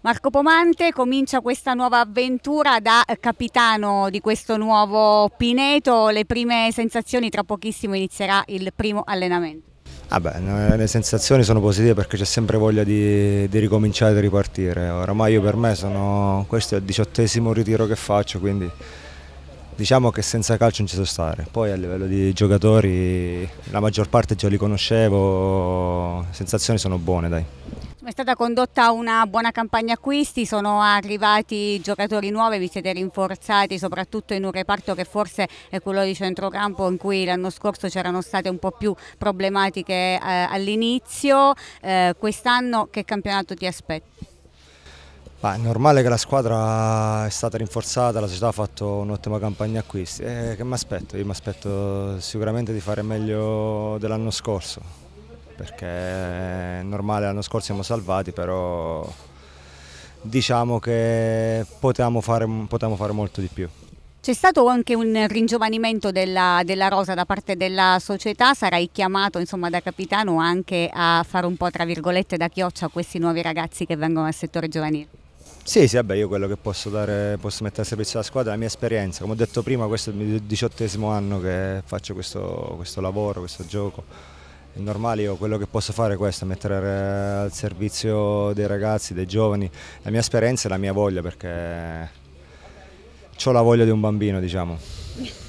Marco Pomante comincia questa nuova avventura da capitano di questo nuovo Pineto, le prime sensazioni tra pochissimo inizierà il primo allenamento. Ah beh, eh, le sensazioni sono positive perché c'è sempre voglia di, di ricominciare e di ripartire, oramai io per me sono, questo è il diciottesimo ritiro che faccio quindi diciamo che senza calcio non ci so stare, poi a livello di giocatori la maggior parte già li conoscevo, le sensazioni sono buone dai. È stata condotta una buona campagna acquisti, sono arrivati giocatori nuovi, vi siete rinforzati soprattutto in un reparto che forse è quello di centrocampo in cui l'anno scorso c'erano state un po' più problematiche eh, all'inizio. Eh, quest'anno che campionato ti aspetti? Beh, è normale che la squadra è stata rinforzata, la società ha fatto un'ottima campagna acquisti. Eh, che mi aspetto? Io mi aspetto sicuramente di fare meglio dell'anno scorso perché è normale l'anno scorso siamo salvati, però diciamo che potevamo fare, potevamo fare molto di più. C'è stato anche un ringiovanimento della, della, rosa da parte della società, sarai chiamato insomma, da capitano anche a fare un po' tra virgolette da chioccia a questi nuovi ragazzi che vengono al settore giovanile. Sì, sì, vabbè, io quello che posso, dare, posso mettere a servizio della squadra è la mia esperienza. Come ho detto prima, questo è il mio diciottesimo anno che faccio questo, questo lavoro, questo gioco il normale io quello che posso fare è questo, mettere eh, al servizio dei ragazzi, dei giovani, la mia esperienza e la mia voglia perché ho la voglia di un bambino diciamo.